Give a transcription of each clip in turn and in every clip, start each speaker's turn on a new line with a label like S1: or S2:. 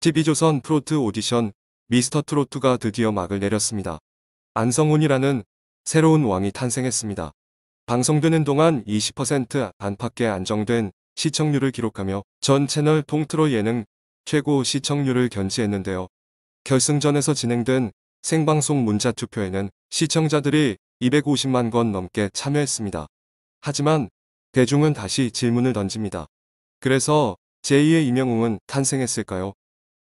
S1: TV조선 프로트 오디션 미스터 트로트가 드디어 막을 내렸습니다. 안성훈이라는 새로운 왕이 탄생했습니다. 방송되는 동안 20% 안팎의 안정된 시청률을 기록하며 전 채널 통틀어 예능 최고 시청률을 견지했는데요. 결승전에서 진행된 생방송 문자 투표에는 시청자들이 250만 건 넘게 참여했습니다. 하지만 대중은 다시 질문을 던집니다. 그래서 제2의 이명웅은 탄생했을까요?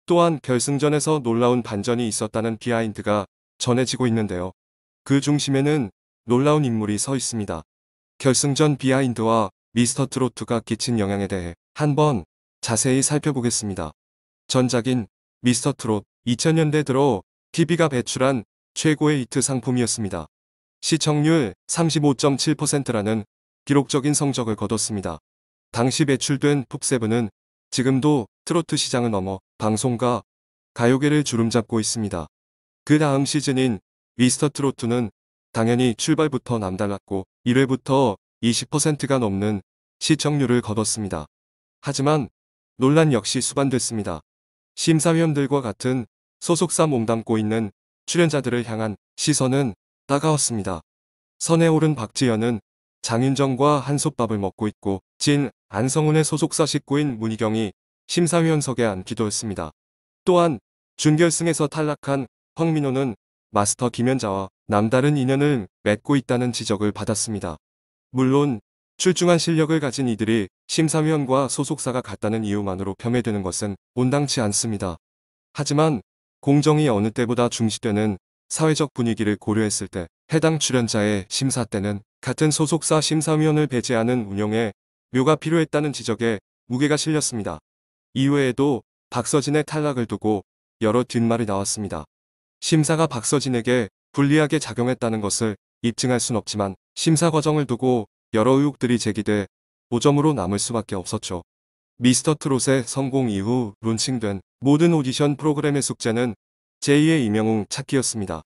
S1: 또한 결승전에서 놀라운 반전이 있었다는 비하인드가 전해지고 있는데요. 그 중심에는 놀라운 인물이 서 있습니다. 결승전 비하인드와 미스터 트로트가 끼친 영향에 대해 한번 자세히 살펴보겠습니다. 전작인 미스터 트롯 2000년대 들어 TV가 배출한 최고의 히트 상품이었습니다. 시청률 35.7%라는 기록적인 성적을 거뒀습니다. 당시 배출된 푹세븐은 지금도 트로트 시장을 넘어 방송가 가요계를 주름잡고 있습니다. 그 다음 시즌인 미스터트롯2는 당연히 출발부터 남달랐고 1회부터 20%가 넘는 시청률을 거뒀습니다. 하지만 논란 역시 수반됐습니다. 심사위원들과 같은 소속사 몸담고 있는 출연자들을 향한 시선은 따가웠습니다. 선에 오른 박지연은 장윤정과 한솥밥을 먹고 있고 진 안성훈의 소속사 식구인 문희경이 심사위원석에 앉기도 했습니다. 또한 준결승에서 탈락한 황민호는 마스터 김연자와 남다른 인연을 맺고 있다는 지적을 받았습니다. 물론 출중한 실력을 가진 이들이 심사위원과 소속사가 같다는 이유만으로 폄훼되는 것은 온당치 않습니다. 하지만 공정이 어느 때보다 중시되는 사회적 분위기를 고려했을 때 해당 출연자의 심사 때는 같은 소속사 심사위원을 배제하는 운영에 묘가 필요했다는 지적에 무게가 실렸습니다. 이외에도 박서진의 탈락을 두고 여러 뒷말이 나왔습니다. 심사가 박서진에게 불리하게 작용했다는 것을 입증할 순 없지만 심사 과정을 두고 여러 의혹들이 제기돼 오점으로 남을 수밖에 없었죠. 미스터 트롯의 성공 이후 론칭된 모든 오디션 프로그램의 숙제는 제2의 이명웅 찾기였습니다.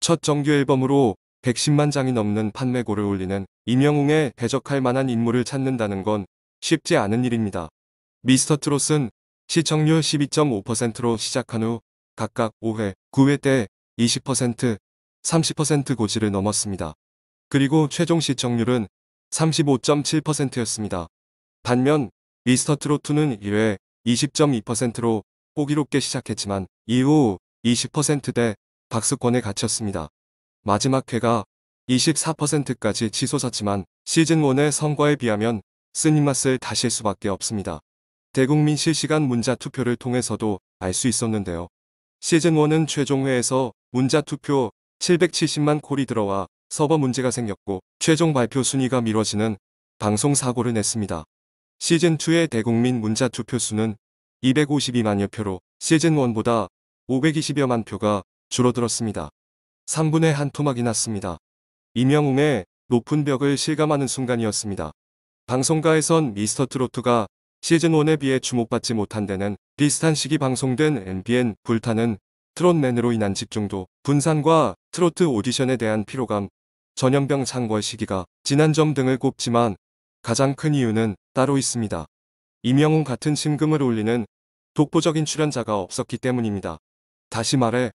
S1: 첫 정규 앨범으로 110만 장이 넘는 판매고를 올리는 이명웅의 대적할 만한 인물을 찾는다는 건 쉽지 않은 일입니다. 미스터 트롯은 시청률 12.5%로 시작한 후 각각 5회, 9회때 20%, 30% 고지를 넘었습니다. 그리고 최종 시청률은 35.7%였습니다. 반면 미스터 트롯2는 1회 20.2%로 호기롭게 시작했지만 이후 20%대 박스권에 갇혔습니다. 마지막 회가 24%까지 치솟았지만 시즌1의 성과에 비하면 쓴입맛을 다실 수밖에 없습니다. 대국민 실시간 문자 투표를 통해서도 알 수 있었는데요. 시즌1은 최종회에서 문자 투표 770만 콜이 들어와 서버 문제가 생겼고 최종 발표 순위가 미뤄지는 방송 사고를 냈습니다. 시즌2의 대국민 문자 투표 수는 252만여 표로 시즌1보다 520여만 표가 줄어들었습니다. 3분의 1 토막이 났습니다. 이명웅의 높은 벽을 실감하는 순간이었습니다. 방송가에선 미스터 트로트가 시즌1에 비해 주목받지 못한 데는 비슷한 시기 방송된 MBN 불타는 트롯맨으로 인한 집중도, 분산과 트로트 오디션에 대한 피로감, 전염병 창궐 시기가 지난 점 등을 꼽지만 가장 큰 이유는 따로 있습니다. 임영웅 같은 심금을 올리는 독보적인 출연자가 없었기 때문입니다. 다시 말해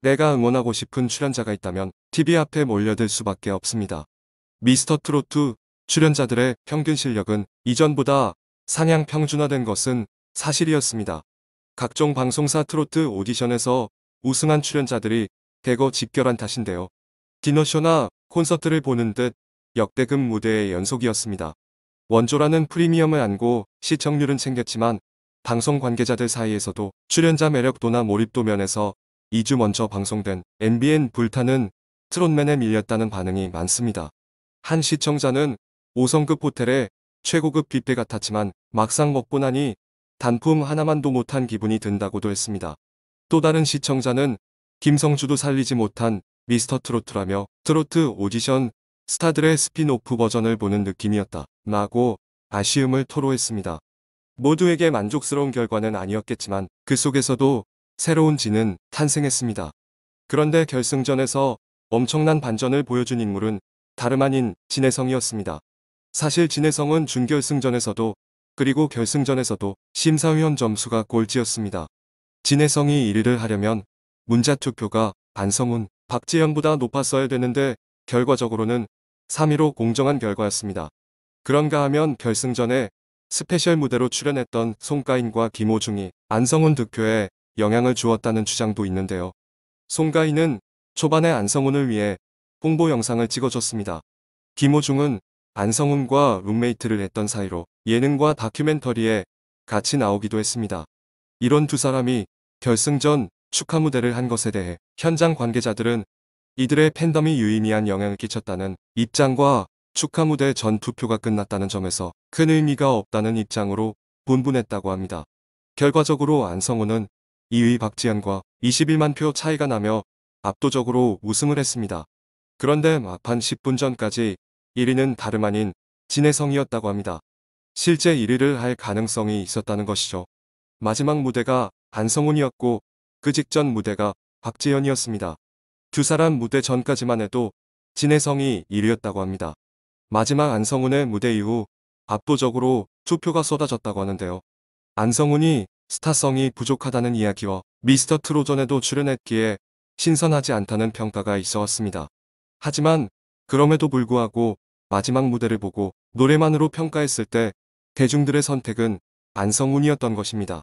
S1: 내가 응원하고 싶은 출연자가 있다면 TV 앞에 몰려들 수밖에 없습니다. 미스터 트로트 출연자들의 평균 실력은 이전보다 상향 평준화된 것은 사실이었습니다. 각종 방송사 트로트 오디션에서 우승한 출연자들이 대거 집결한 탓인데요. 디너쇼나 콘서트를 보는 듯 역대급 무대의 연속이었습니다. 원조라는 프리미엄을 안고 시청률은 챙겼지만 방송 관계자들 사이에서도 출연자 매력도나 몰입도 면에서 2주 먼저 방송된 MBN 불타는 트롯맨에 밀렸다는 반응이 많습니다. 한 시청자는 5성급 호텔에 최고급 뷔페 같았지만 막상 먹고 나니 단품 하나만도 못한 기분이 든다고도 했습니다. 또 다른 시청자는 김성주도 살리지 못한 미스터 트로트라며 트로트 오디션 스타들의 스피노프 버전을 보는 느낌이었다. 라고 아쉬움을 토로했습니다. 모두에게 만족스러운 결과는 아니었겠지만 그 속에서도 새로운 진은 탄생했습니다. 그런데 결승전에서 엄청난 반전을 보여준 인물은 다름 아닌 진혜성이었습니다. 사실 진해성은 준결승전에서도 그리고 결승전에서도 심사위원 점수가 꼴찌였습니다. 진해성이 1위를 하려면 문자 투표가 안성훈, 박지현보다 높았어야 되는데 결과적으로는 3위로 공정한 결과였습니다. 그런가 하면 결승전에 스페셜 무대로 출연했던 송가인과 김호중이 안성훈 득표에 영향을 주었다는 주장도 있는데요. 송가인은 초반에 안성훈을 위해 홍보 영상을 찍어줬습니다. 김호중은 안성훈과 룸메이트를 했던 사이로 예능과 다큐멘터리에 같이 나오기도 했습니다. 이런 두 사람이 결승전 축하 무대를 한 것에 대해 현장 관계자들은 이들의 팬덤이 유의미한 영향을 끼쳤다는 입장과 축하 무대 전 투표가 끝났다는 점에서 큰 의미가 없다는 입장으로 분분했다고 합니다. 결과적으로 안성훈은 2위 박지현과 21만 표 차이가 나며 압도적으로 우승을 했습니다. 그런데 막판 10분 전까지 1위는 다름 아닌 진해성이었다고 합니다. 실제 1위를 할 가능성이 있었다는 것이죠. 마지막 무대가 안성훈이었고 그 직전 무대가 박재현이었습니다. 두 사람 무대 전까지만 해도 진해성이 1위였다고 합니다. 마지막 안성훈의 무대 이후 압도적으로 투표가 쏟아졌다고 하는데요. 안성훈이 스타성이 부족하다는 이야기와 미스터 트로전에도 출연했기에 신선하지 않다는 평가가 있어왔습니다. 하지만 그럼에도 불구하고 마지막 무대를 보고 노래만으로 평가했을 때 대중들의 선택은 안성훈이었던 것입니다.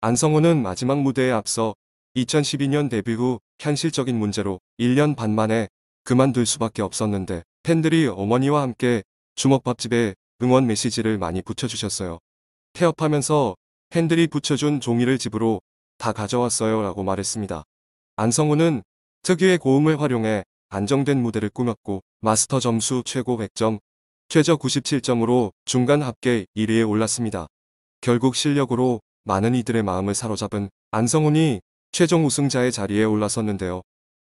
S1: 안성훈은 마지막 무대에 앞서 2012년 데뷔 후 현실적인 문제로 1년 반 만에 그만둘 수밖에 없었는데 팬들이 어머니와 함께 주먹밥집에 응원 메시지를 많이 붙여주셨어요. 태업하면서 팬들이 붙여준 종이를 집으로 다 가져왔어요 라고 말했습니다. 안성우은 특유의 고음을 활용해 안정된 무대를 꾸몄고 마스터 점수 최고 100점, 최저 97점으로 중간 합계 1위에 올랐습니다. 결국 실력으로 많은 이들의 마음을 사로잡은 안성훈이 최종 우승자의 자리에 올라섰는데요.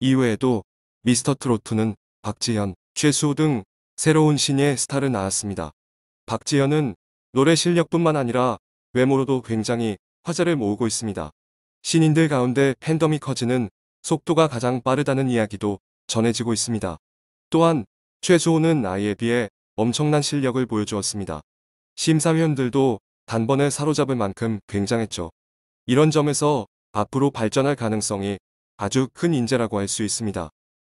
S1: 이외에도 미스터 트로트는 박지현, 최수호 등 새로운 신예 스타를 낳았습니다. 박지현은 노래 실력뿐만 아니라 외모로도 굉장히 화제를 모으고 있습니다. 신인들 가운데 팬덤이 커지는 속도가 가장 빠르다는 이야기도 전해지고 있습니다. 또한 최주호는 아이에 비해 엄청난 실력을 보여주었습니다. 심사위원들도 단번에 사로잡을 만큼 굉장했죠. 이런 점에서 앞으로 발전할 가능성이 아주 큰 인재라고 할 수 있습니다.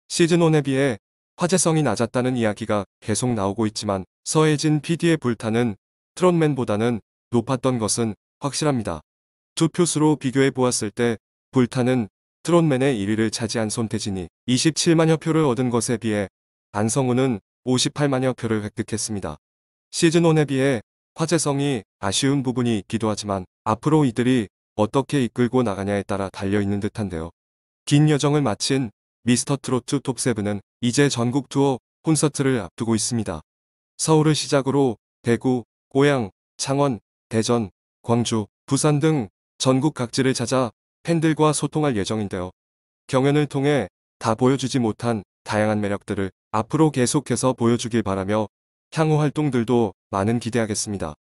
S1: 시즌1에 비해 화제성이 낮았다는 이야기가 계속 나오고 있지만 서해진 PD의 불타는 트롯맨보다는 높았던 것은 확실합니다. 두 표수로 비교해 보았을 때 불타는 트롯맨의 1위를 차지한 손태진이 27만여 표를 얻은 것에 비해 안성우는 58만여 표를 획득했습니다. 시즌1에 비해 화제성이 아쉬운 부분이 있기도 하지만 앞으로 이들이 어떻게 이끌고 나가냐에 따라 달려있는 듯한데요. 긴 여정을 마친 미스터 트롯2 톱7은 이제 전국 투어 콘서트를 앞두고 있습니다. 서울을 시작으로 대구, 고향 창원, 대전, 광주, 부산 등 전국 각지를 찾아 팬들과 소통할 예정인데요. 경연을 통해 다 보여주지 못한 다양한 매력들을 앞으로 계속해서 보여주길 바라며 향후 활동들도 많은 기대하겠습니다.